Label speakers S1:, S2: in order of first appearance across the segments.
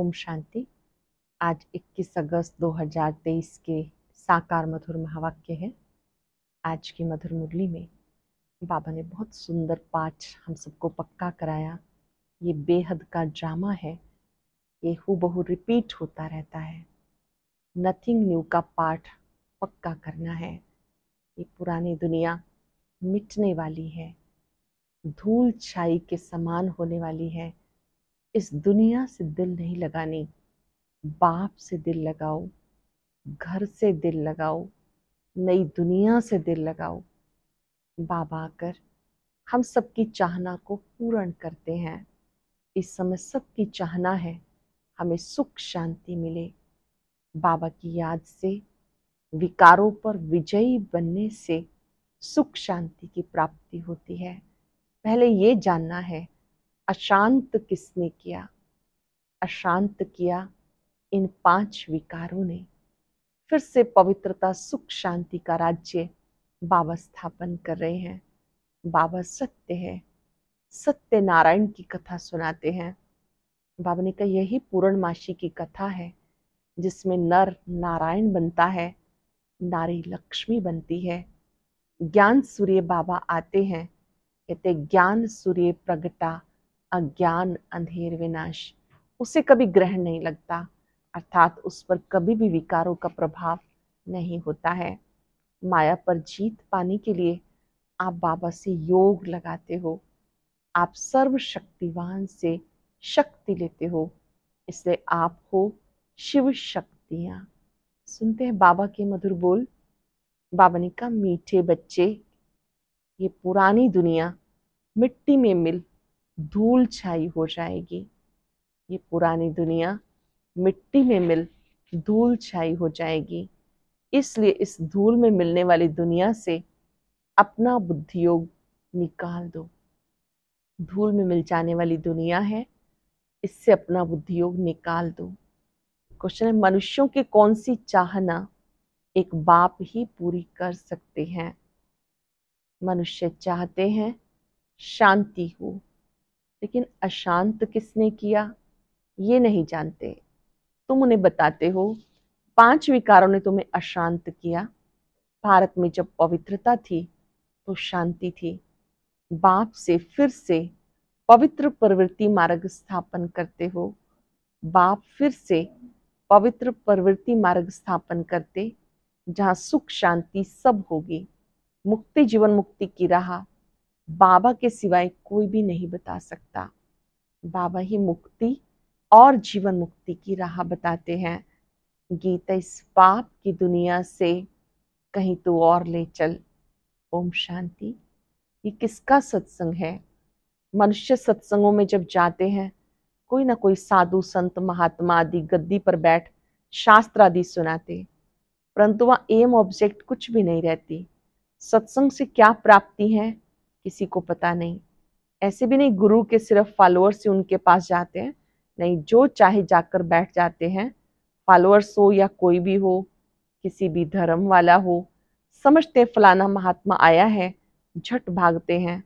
S1: ओम शांति आज 21 अगस्त 2023 के साकार मधुर महावाक्य है आज की मधुर मुरली में बाबा ने बहुत सुंदर पाठ हम सबको पक्का कराया ये बेहद का ड्रामा है ये बहु रिपीट होता रहता है नथिंग न्यू का पाठ पक्का करना है ये पुरानी दुनिया मिटने वाली है धूल छाई के समान होने वाली है इस दुनिया से दिल नहीं लगानी बाप से दिल लगाओ घर से दिल लगाओ नई दुनिया से दिल लगाओ बाबा आकर हम सबकी चाहना को पूर्ण करते हैं इस समय सबकी चाहना है हमें सुख शांति मिले बाबा की याद से विकारों पर विजयी बनने से सुख शांति की प्राप्ति होती है पहले ये जानना है अशांत किसने किया अशांत किया इन पांच विकारों ने फिर से पवित्रता सुख शांति का राज्य बाबा स्थापन कर रहे हैं बाबा सत्य है सत्य नारायण की कथा सुनाते हैं बाबा ने कहा यही पूर्णमासी की कथा है जिसमें नर नारायण बनता है नारी लक्ष्मी बनती है ज्ञान सूर्य बाबा आते हैं कहते ज्ञान सूर्य प्रगटा अज्ञान अंधेर विनाश उसे कभी ग्रहण नहीं लगता अर्थात उस पर कभी भी विकारों का प्रभाव नहीं होता है माया पर जीत पाने के लिए आप बाबा से योग लगाते हो आप सर्वशक्तिवान से शक्ति लेते हो इसलिए आप हो शिव शक्तियाँ सुनते हैं बाबा के मधुर बोल बाबा ने कहा मीठे बच्चे ये पुरानी दुनिया मिट्टी में मिल धूल छाई हो जाएगी ये पुरानी दुनिया मिट्टी में मिल धूल छाई हो जाएगी इसलिए इस धूल में मिलने वाली दुनिया से अपना बुद्धियोग निकाल दो धूल में मिल जाने वाली दुनिया है इससे अपना बुद्धियोग निकाल दो क्वेश्चन है मनुष्यों की कौन सी चाहना एक बाप ही पूरी कर सकते हैं मनुष्य चाहते हैं शांति हो लेकिन अशांत किसने किया ये नहीं जानते तुम उन्हें बताते हो पांच विकारों ने तुम्हें अशांत किया भारत में जब पवित्रता थी तो शांति थी बाप से फिर से पवित्र प्रवृत्ति मार्ग स्थापन करते हो बाप फिर से पवित्र प्रवृत्ति मार्ग स्थापन करते जहाँ सुख शांति सब होगी मुक्ति जीवन मुक्ति की राह बाबा के सिवाय कोई भी नहीं बता सकता बाबा ही मुक्ति और जीवन मुक्ति की राह बताते हैं गीता इस पाप की दुनिया से कहीं तो और ले चल ओम शांति ये किसका सत्संग है मनुष्य सत्संगों में जब जाते हैं कोई ना कोई साधु संत महात्मा आदि गद्दी पर बैठ शास्त्र आदि सुनाते परंतु वह एम ऑब्जेक्ट कुछ भी नहीं रहती सत्संग से क्या प्राप्ति है किसी को पता नहीं ऐसे भी नहीं गुरु के सिर्फ फॉलोअर्स ही उनके पास जाते हैं नहीं जो चाहे जाकर बैठ जाते हैं फॉलोअर्स हो या कोई भी हो किसी भी धर्म वाला हो समझते फलाना महात्मा आया है झट भागते हैं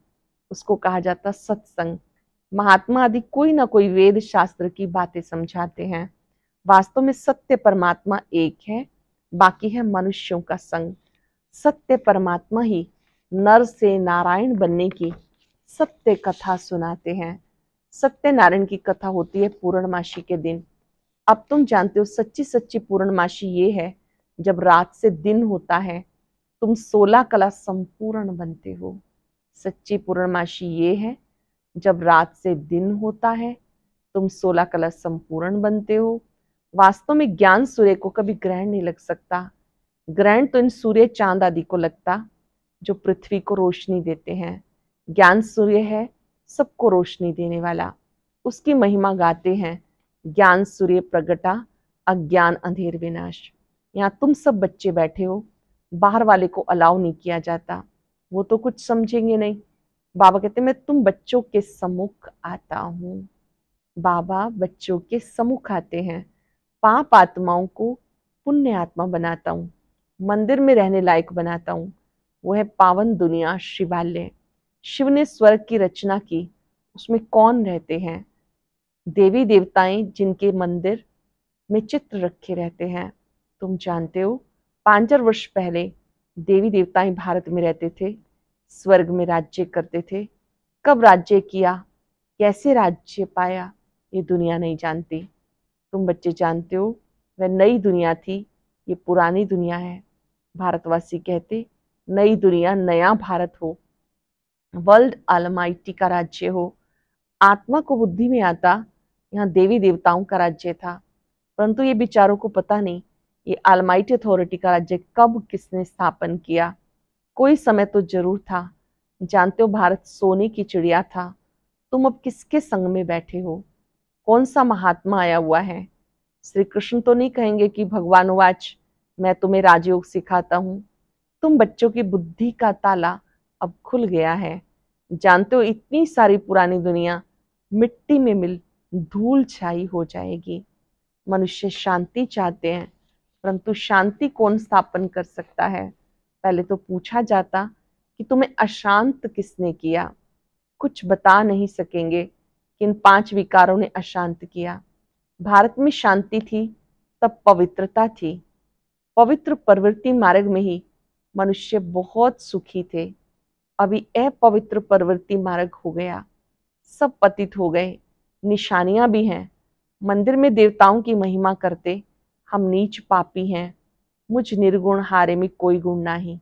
S1: उसको कहा जाता सत्संग महात्मा आदि कोई ना कोई वेद शास्त्र की बातें समझाते हैं वास्तव में सत्य परमात्मा एक है बाकी है मनुष्यों का संग सत्य परमात्मा ही नर से नारायण बनने की सत्य कथा सुनाते हैं सत्य नारायण की कथा होती है पूर्णमासी के दिन अब तुम जानते हो सच्ची सच्ची पूर्णमासी ये है जब रात से दिन होता है तुम सोलह कला संपूर्ण बनते हो सच्ची पूर्णमासी ये है जब रात से दिन होता है तुम सोलह कला संपूर्ण बनते हो वास्तव में ज्ञान सूर्य को कभी ग्रहण नहीं लग सकता ग्रहण तो इन सूर्य चांद आदि को लगता जो पृथ्वी को रोशनी देते हैं ज्ञान सूर्य है सबको रोशनी देने वाला उसकी महिमा गाते हैं ज्ञान सूर्य प्रगटा अज्ञान अंधेर विनाश यहाँ तुम सब बच्चे बैठे हो बाहर वाले को अलाउ नहीं किया जाता वो तो कुछ समझेंगे नहीं बाबा कहते मैं तुम बच्चों के सम्मुख आता हूँ बाबा बच्चों के सम्मुख आते हैं पाप आत्माओं को पुण्य आत्मा बनाता हूँ मंदिर में रहने लायक बनाता हूँ वो है पावन दुनिया शिवालय शिव ने स्वर्ग की रचना की उसमें कौन रहते हैं देवी देवताएं जिनके मंदिर में चित्र रखे रहते हैं तुम जानते हो पाँच वर्ष पहले देवी देवताएं भारत में रहते थे स्वर्ग में राज्य करते थे कब राज्य किया कैसे राज्य पाया ये दुनिया नहीं जानती तुम बच्चे जानते हो वह नई दुनिया थी ये पुरानी दुनिया है भारतवासी कहते नई दुनिया नया भारत हो वर्ल्ड आलमाइटी का राज्य हो आत्मा को बुद्धि में आता यहाँ देवी देवताओं का राज्य था परंतु ये विचारों को पता नहीं ये आलमाइटी अथॉरिटी का राज्य कब किसने स्थापन किया कोई समय तो जरूर था जानते हो भारत सोने की चिड़िया था तुम अब किसके संग में बैठे हो कौन सा महात्मा आया हुआ है श्री कृष्ण तो नहीं कहेंगे कि भगवान वाच मैं तुम्हें राजयोग सिखाता हूँ तुम बच्चों की बुद्धि का ताला अब खुल गया है जानते हो इतनी सारी पुरानी दुनिया मिट्टी में मिल धूल छाई हो जाएगी मनुष्य शांति चाहते हैं परंतु शांति कौन स्थापन कर सकता है पहले तो पूछा जाता कि तुम्हें अशांत किसने किया कुछ बता नहीं सकेंगे किन पांच विकारों ने अशांत किया भारत में शांति थी तब पवित्रता थी पवित्र प्रवृत्ति मार्ग में ही मनुष्य बहुत सुखी थे अभी अपवित्र प्रवृत्ति मार्ग हो गया सब पतित हो गए निशानियां भी हैं मंदिर में देवताओं की महिमा करते हम नीच पापी हैं मुझ निर्गुण हारे में कोई गुण नहीं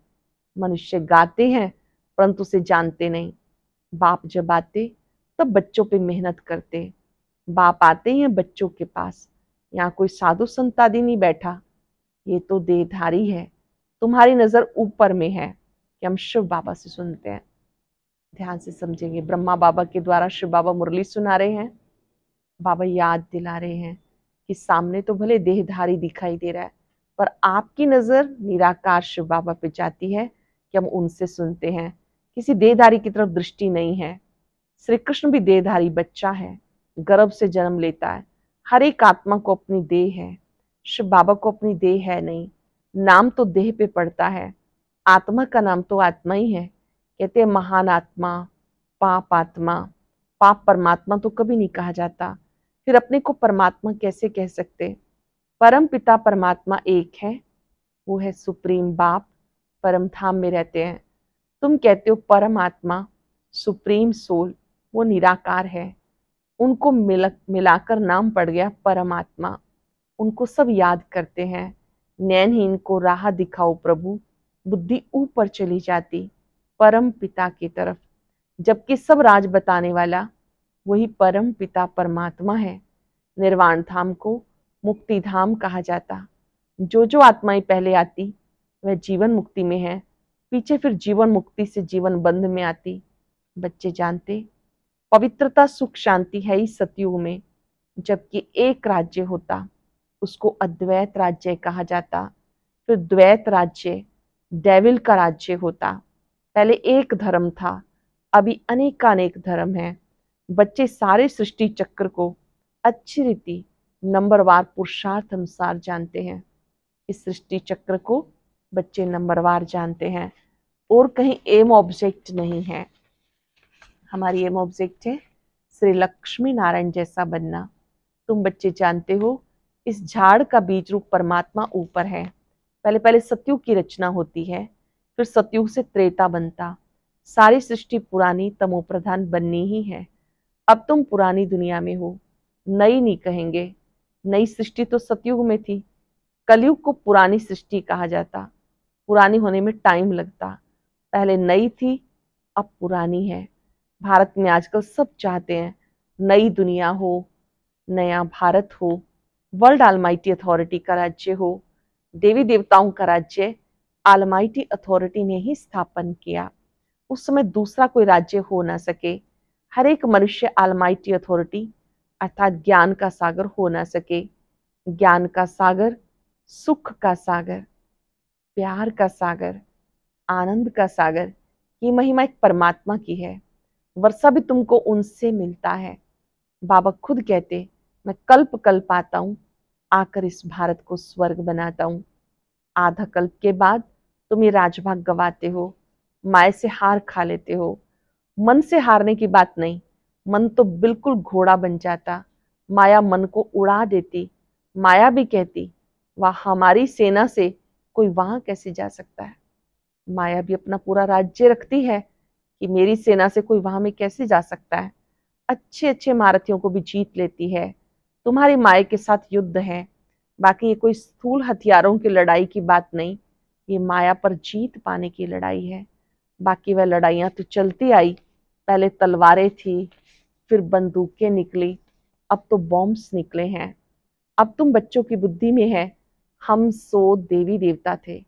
S1: मनुष्य गाते हैं परंतु उसे जानते नहीं बाप जब आते तब बच्चों पे मेहनत करते बाप आते हैं बच्चों के पास यहाँ कोई साधु संतादी नहीं बैठा ये तो देहधारी है तुम्हारी नजर ऊपर में है कि हम शिव बाबा से सुनते हैं ध्यान से समझेंगे ब्रह्मा बाबा के द्वारा शिव बाबा मुरली सुना रहे हैं बाबा याद दिला रहे हैं कि सामने तो भले देहधारी दिखाई दे रहा है पर आपकी नज़र निराकार शिव बाबा पे जाती है कि हम उनसे सुनते हैं किसी देहधारी की तरफ दृष्टि नहीं है श्री कृष्ण भी देहधारी बच्चा है गर्भ से जन्म लेता है हर एक आत्मा को अपनी देह है शिव बाबा को अपनी देह है नहीं नाम तो देह पे पड़ता है आत्मा का नाम तो आत्मा ही है कहते हैं महान आत्मा पाप आत्मा पाप परमात्मा तो कभी नहीं कहा जाता फिर अपने को परमात्मा कैसे कह सकते परम पिता परमात्मा एक है वो है सुप्रीम बाप परम धाम में रहते हैं तुम कहते हो परमात्मा सुप्रीम सोल वो निराकार है उनको मिल मिलाकर नाम पड़ गया परमात्मा उनको सब याद करते हैं नैनहीन को राह दिखाओ प्रभु बुद्धि ऊपर चली जाती परम पिता की तरफ जबकि सब राज बताने वाला वही परम पिता परमात्मा है निर्वाण धाम को मुक्ति धाम कहा जाता जो जो आत्माएं पहले आती वह जीवन मुक्ति में है पीछे फिर जीवन मुक्ति से जीवन बंध में आती बच्चे जानते पवित्रता सुख शांति है ही सतयुग में जबकि एक राज्य होता उसको अद्वैत राज्य कहा जाता फिर द्वैत राज्य डेविल का राज्य होता पहले एक धर्म था अभी अनेकानेक धर्म है बच्चे सारे सृष्टि चक्र को अच्छी रीति नंबरवार पुरुषार्थ अनुसार जानते हैं इस सृष्टि चक्र को बच्चे नंबरवार जानते हैं और कहीं एम ऑब्जेक्ट नहीं है हमारी एम ऑब्जेक्ट है श्री लक्ष्मी नारायण जैसा बनना तुम बच्चे जानते हो इस झाड़ का बीज रूप परमात्मा ऊपर है पहले पहले सतयुग की रचना होती है फिर सत्युग से त्रेता बनता सारी सृष्टि पुरानी तमोप्रधान बननी ही है अब तुम पुरानी दुनिया में हो नई नहीं कहेंगे नई सृष्टि तो सतयुग में थी कलयुग को पुरानी सृष्टि कहा जाता पुरानी होने में टाइम लगता पहले नई थी अब पुरानी है भारत में आजकल सब चाहते हैं नई दुनिया हो नया भारत हो वर्ल्ड आलमाइटी अथॉरिटी का राज्य हो देवी देवताओं का राज्य आलमाइटी अथॉरिटी ने ही स्थापन किया उस समय दूसरा कोई राज्य हो ना सके हर एक मनुष्य आलमाइटी अथॉरिटी अर्थात ज्ञान का सागर हो ना सके ज्ञान का सागर सुख का सागर प्यार का सागर आनंद का सागर ये महिमा एक परमात्मा की है वर्षा भी तुमको उनसे मिलता है बाबा खुद कहते मैं कल्प कल्प आता हूँ आकर इस भारत को स्वर्ग बनाता हूँ आधा कल्प के बाद तुम ये राजभाग गवाते हो माय से हार खा लेते हो मन से हारने की बात नहीं मन तो बिल्कुल घोड़ा बन जाता माया मन को उड़ा देती माया भी कहती वह हमारी सेना से कोई वहां कैसे जा सकता है माया भी अपना पूरा राज्य रखती है कि मेरी सेना से कोई वहां में कैसे जा सकता है अच्छे अच्छे महारथियों को भी जीत लेती है तुम्हारी माए के साथ युद्ध है बाकी ये कोई स्थूल हथियारों की लड़ाई की बात नहीं ये माया पर जीत पाने की लड़ाई है बाकी वह लड़ाइयाँ तो चलती आई पहले तलवारें थी फिर बंदूकें निकली अब तो बॉम्ब्स निकले हैं अब तुम बच्चों की बुद्धि में है हम सो देवी देवता थे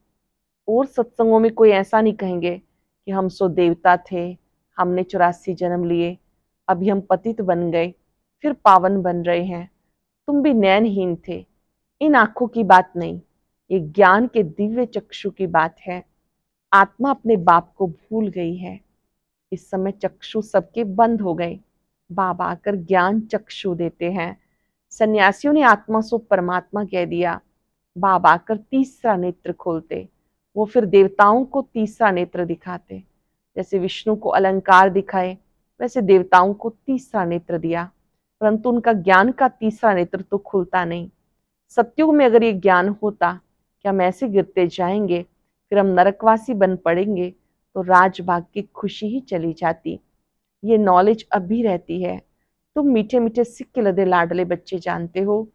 S1: और सत्संगों में कोई ऐसा नहीं कहेंगे कि हम सो देवता थे हमने चौरासी जन्म लिए अभी हम पतित बन गए फिर पावन बन रहे हैं तुम भी नैनहीन थे इन आंखों की बात नहीं ये ज्ञान के दिव्य चक्षु की बात है आत्मा अपने बाप को भूल गई है इस समय चक्षु सबके बंद हो गए बाप आकर ज्ञान चक्षु देते हैं सन्यासियों ने आत्मा सो परमात्मा कह दिया बाप आकर तीसरा नेत्र खोलते वो फिर देवताओं को तीसरा नेत्र दिखाते जैसे विष्णु को अलंकार दिखाए वैसे देवताओं को तीसरा नेत्र दिया परंतु उनका ज्ञान का तीसरा नेत्र तो खुलता नहीं सत्युग में अगर ये ज्ञान होता कि हम ऐसे गिरते जाएंगे फिर हम नरकवासी बन पड़ेंगे तो राजबाग की खुशी ही चली जाती ये नॉलेज अब भी रहती है तुम मीठे मीठे सिक्के लदे लाडले बच्चे जानते हो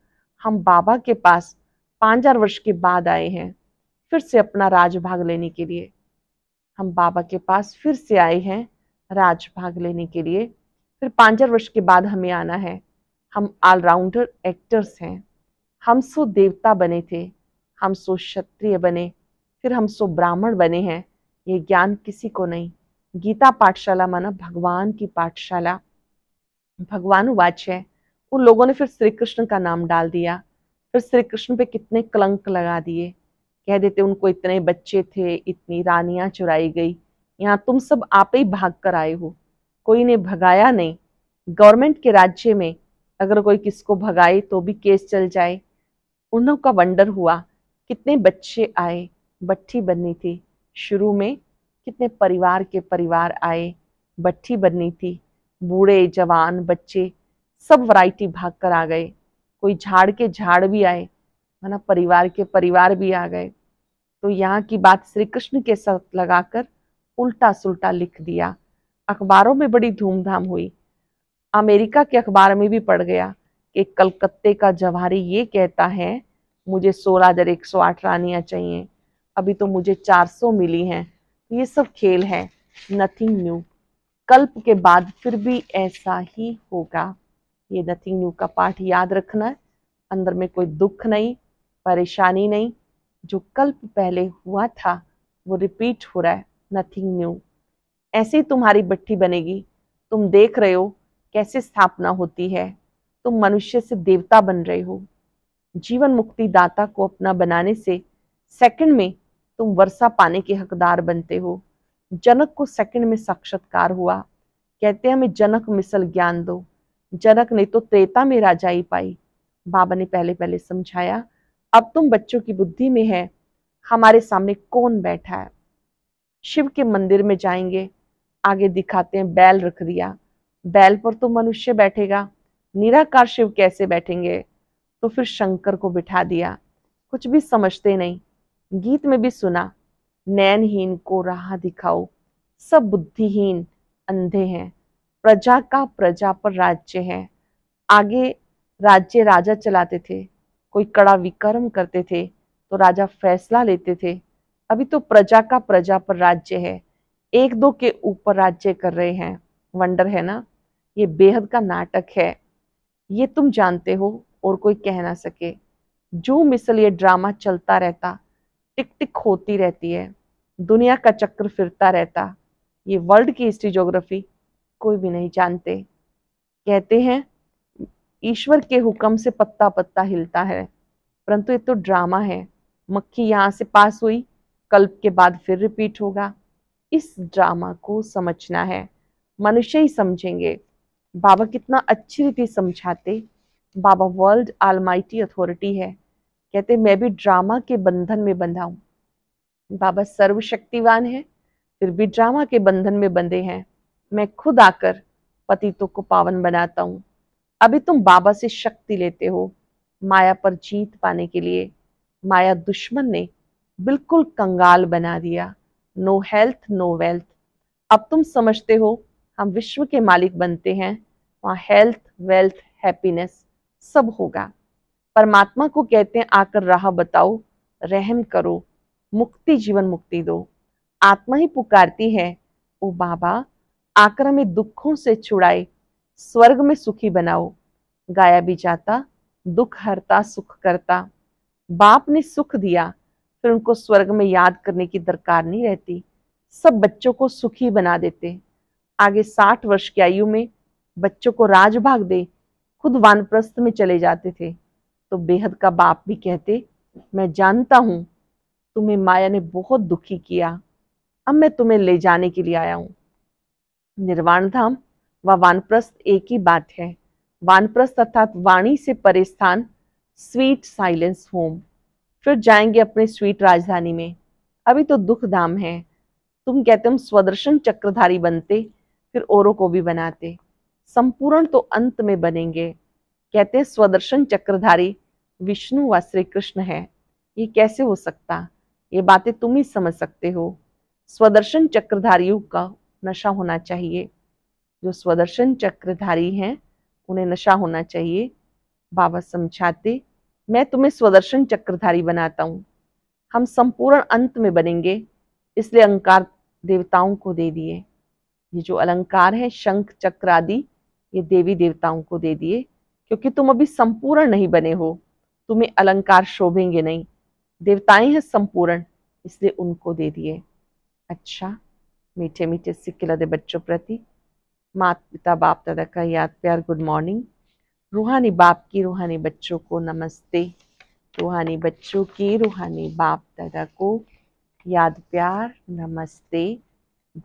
S1: हम बाबा के पास पाँच हजार वर्ष के बाद आए हैं फिर से अपना राजभाग लेने के लिए हम बाबा के पास फिर से आए हैं राजभाग लेने के लिए फिर हजार वर्ष के बाद हमें आना है हम ऑलराउंडर एक्टर्स हैं हम सो देवता बने थे हम सो क्षत्रिय बने फिर हम सो ब्राह्मण बने हैं ये ज्ञान किसी को नहीं गीता पाठशाला माना भगवान की पाठशाला भगवान है उन लोगों ने फिर श्री कृष्ण का नाम डाल दिया फिर श्री कृष्ण पे कितने कलंक लगा दिए कह देते उनको इतने बच्चे थे इतनी रानियां चुराई गई यहाँ तुम सब आप ही भाग कर आए हो कोई ने भगाया नहीं गवर्नमेंट के राज्य में अगर कोई किसको भगाए तो भी केस चल जाए उन्हों का वंडर हुआ कितने बच्चे आए बट्ठी बननी थी शुरू में कितने परिवार के परिवार आए बट्ठी बननी थी बूढ़े जवान बच्चे सब वैरायटी भाग कर आ गए कोई झाड़ के झाड़ भी आए है ना परिवार के परिवार भी आ गए तो यहाँ की बात श्री कृष्ण के साथ लगाकर उल्टा सुल्टा लिख दिया अखबारों में बड़ी धूमधाम हुई अमेरिका के अखबार में भी पड़ गया कि कलकत्ते का जवारी ये कहता है मुझे सोलह हजार एक सौ आठ रानियाँ चाहिए अभी तो मुझे चार सौ मिली हैं ये सब खेल है नथिंग न्यू कल्प के बाद फिर भी ऐसा ही होगा ये नथिंग न्यू का पाठ याद रखना अंदर में कोई दुख नहीं परेशानी नहीं जो कल्प पहले हुआ था वो रिपीट हो रहा है नथिंग न्यू ऐसे ही तुम्हारी भट्टी बनेगी तुम देख रहे हो कैसे स्थापना होती है तुम मनुष्य से देवता बन रहे हो जीवन मुक्ति दाता को अपना बनाने से सेकंड में तुम वर्षा पाने के हकदार बनते हो जनक को सेकंड में साक्षात्कार हुआ कहते हैं हमें जनक मिसल ज्ञान दो जनक ने तो त्रेता में राजाई पाई बाबा ने पहले पहले समझाया अब तुम बच्चों की बुद्धि में है हमारे सामने कौन बैठा है शिव के मंदिर में जाएंगे आगे दिखाते हैं बैल रख दिया बैल पर तो मनुष्य बैठेगा निराकार शिव कैसे बैठेंगे तो फिर शंकर को बिठा दिया कुछ भी समझते नहीं गीत में भी सुना नैनहीन को राह दिखाओ सब बुद्धिहीन अंधे हैं प्रजा का प्रजा पर राज्य है आगे राज्य राजा चलाते थे कोई कड़ा विक्रम करते थे तो राजा फैसला लेते थे अभी तो प्रजा का प्रजा पर राज्य है एक दो के ऊपर राज्य कर रहे हैं वंडर है ना ये बेहद का नाटक है ये तुम जानते हो और कोई कह ना सके जो मिसल ये ड्रामा चलता रहता टिक टिक होती रहती है दुनिया का चक्र फिरता रहता ये वर्ल्ड की हिस्ट्री जोग्राफी कोई भी नहीं जानते कहते हैं ईश्वर के हुक्म से पत्ता पत्ता हिलता है परंतु ये तो ड्रामा है मक्खी यहाँ से पास हुई कल्प के बाद फिर रिपीट होगा इस ड्रामा को समझना है मनुष्य ही समझेंगे बाबा कितना अच्छी रीति समझाते बाबा वर्ल्ड आलमाइटी अथॉरिटी है कहते मैं भी ड्रामा के बंधन में बंधा हूँ बाबा सर्वशक्तिवान है फिर भी ड्रामा के बंधन में बंधे हैं मैं खुद आकर पतितों को पावन बनाता हूँ अभी तुम बाबा से शक्ति लेते हो माया पर जीत पाने के लिए माया दुश्मन ने बिल्कुल कंगाल बना दिया नो हेल्थ नो वेल्थ अब तुम समझते हो हम विश्व के मालिक बनते हैं वहाँ हेल्थ वेल्थ हैप्पीनेस सब होगा परमात्मा को कहते हैं आकर राह बताओ रहम करो मुक्ति जीवन मुक्ति दो आत्मा ही पुकारती है ओ बाबा आकर हमें दुखों से छुड़ाए स्वर्ग में सुखी बनाओ गाया भी जाता दुख हरता सुख करता बाप ने सुख दिया फिर उनको स्वर्ग में याद करने की दरकार नहीं रहती सब बच्चों को सुखी बना देते आगे साठ वर्ष की आयु में बच्चों को राजभाग दे खुद वानप्रस्थ में चले जाते थे तो बेहद का बाप भी कहते मैं जानता हूं तुम्हें माया ने बहुत दुखी किया अब मैं तुम्हें ले जाने के लिए आया हूं निर्वाण धाम व वा वानप्रस्थ एक ही बात है वानप्रस्थ अर्थात वाणी से परे स्थान स्वीट साइलेंस होम फिर जाएंगे अपने स्वीट राजधानी में अभी तो दुख धाम है तुम कहते हम स्वदर्शन चक्रधारी बनते फिर औरों को भी बनाते संपूर्ण तो अंत में बनेंगे कहते हैं स्वदर्शन चक्रधारी विष्णु व श्री कृष्ण है ये कैसे हो सकता ये बातें तुम ही समझ सकते हो स्वदर्शन चक्रधारियों का नशा होना चाहिए जो स्वदर्शन चक्रधारी हैं उन्हें नशा होना चाहिए बाबा समझाते मैं तुम्हें स्वदर्शन चक्रधारी बनाता हूँ हम संपूर्ण अंत में बनेंगे इसलिए अलंकार देवताओं को दे दिए ये जो अलंकार है शंख चक्र आदि ये देवी देवताओं को दे दिए क्योंकि तुम अभी संपूर्ण नहीं बने हो तुम्हें अलंकार शोभेंगे नहीं देवताएं हैं संपूर्ण इसलिए उनको दे दिए अच्छा मीठे मीठे सिक्के लदे बच्चों प्रति माता पिता बाप दादा का याद प्यार गुड मॉर्निंग रूहानी बाप की रूहानी बच्चों को नमस्ते रूहानी बच्चों की रूहानी बाप दादा को याद प्यार नमस्ते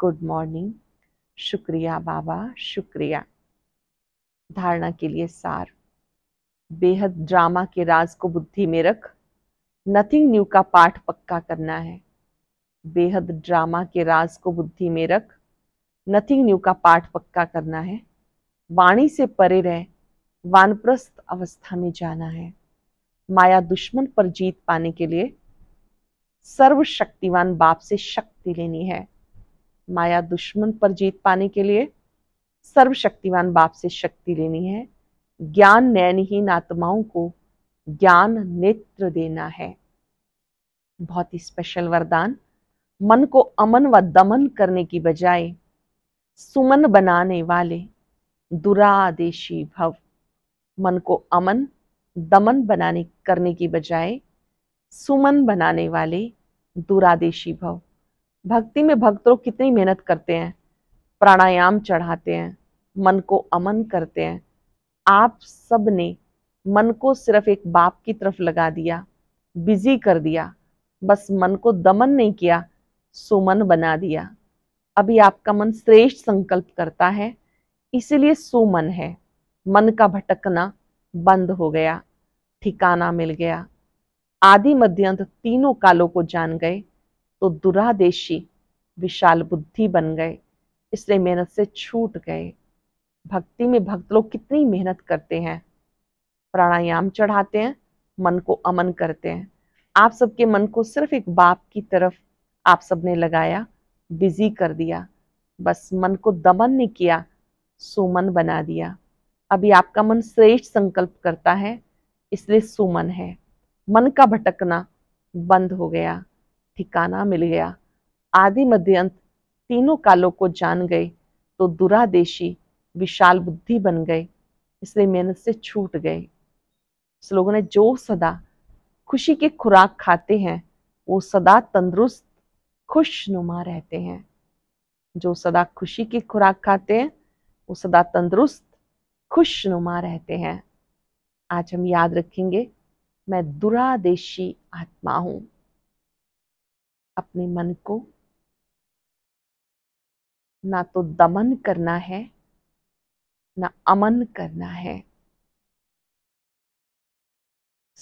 S1: गुड मॉर्निंग शुक्रिया बाबा शुक्रिया धारणा के लिए सार बेहद ड्रामा के राज को बुद्धि में रख नथिंग न्यू का पाठ पक्का करना है बेहद ड्रामा के राज को बुद्धि में रख नथिंग न्यू का पाठ पक्का करना है वाणी से परे रह वानप्रस्थ अवस्था में जाना है माया दुश्मन पर जीत पाने के लिए सर्वशक्तिवान बाप से शक्ति लेनी है माया दुश्मन पर जीत पाने के लिए सर्वशक्तिवान बाप से शक्ति लेनी है ज्ञान नयनहीन आत्माओं को ज्ञान नेत्र देना है बहुत ही स्पेशल वरदान मन को अमन व दमन करने की बजाय सुमन बनाने वाले दुरादेशी भव मन को अमन दमन बनाने करने की बजाय सुमन बनाने वाले दूरादेशी भव भक्ति में भक्त लोग कितनी मेहनत करते हैं प्राणायाम चढ़ाते हैं मन को अमन करते हैं आप सब ने मन को सिर्फ एक बाप की तरफ लगा दिया बिजी कर दिया बस मन को दमन नहीं किया सुमन बना दिया अभी आपका मन श्रेष्ठ संकल्प करता है इसीलिए सुमन है मन का भटकना बंद हो गया ठिकाना मिल गया आदि मध्यंत तीनों कालों को जान गए तो दुरादेशी विशाल बुद्धि बन गए इसलिए मेहनत से छूट गए भक्ति में भक्त लोग कितनी मेहनत करते हैं प्राणायाम चढ़ाते हैं मन को अमन करते हैं आप सबके मन को सिर्फ एक बाप की तरफ आप सबने लगाया बिजी कर दिया बस मन को दमन नहीं किया सुमन बना दिया अभी आपका मन श्रेष्ठ संकल्प करता है इसलिए सुमन है मन का भटकना बंद हो गया ठिकाना मिल गया आदि मध्य अंत तीनों कालों को जान गए तो दुरादेशी विशाल बुद्धि बन गए इसलिए मेहनत से छूट गए इस लोगों ने जो सदा खुशी की खुराक खाते हैं वो सदा तंदुरुस्त खुशनुमा रहते हैं जो सदा खुशी की खुराक खाते हैं वो सदा तंदुरुस्त खुशनुमा रहते हैं आज हम याद रखेंगे मैं दुरादेशी आत्मा हूं अपने मन को ना तो दमन करना है ना अमन करना है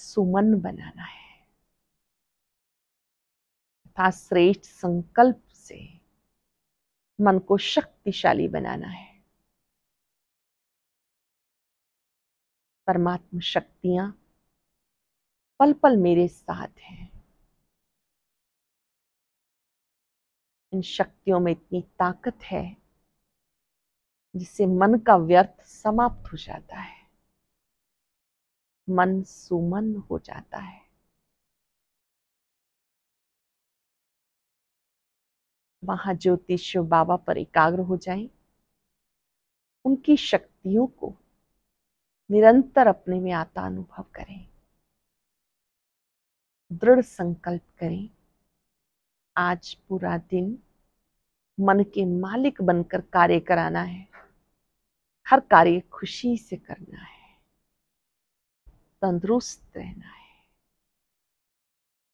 S1: सुमन बनाना है तथा श्रेष्ठ संकल्प से मन को शक्तिशाली बनाना है परमात्म शक्तियां पल पल मेरे साथ हैं इन शक्तियों में इतनी ताकत है जिससे मन का व्यर्थ समाप्त हो जाता है मन सुमन हो जाता है वहां ज्योतिष बाबा पर एकाग्र हो जाएं, उनकी शक्तियों को निरंतर अपने में आता अनुभव करें दृढ़ संकल्प करें आज पूरा दिन मन के मालिक बनकर कार्य कराना है हर कार्य खुशी से करना है तंदुरुस्त रहना है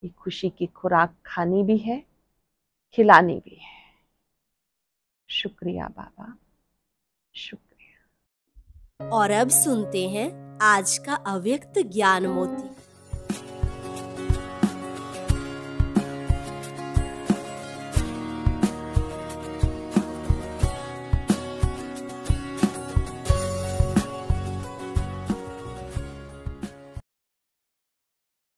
S1: ये खुशी की खुराक खानी भी है खिलानी भी है शुक्रिया बाबा शुक्रिया और अब सुनते हैं आज का अव्यक्त ज्ञान मोती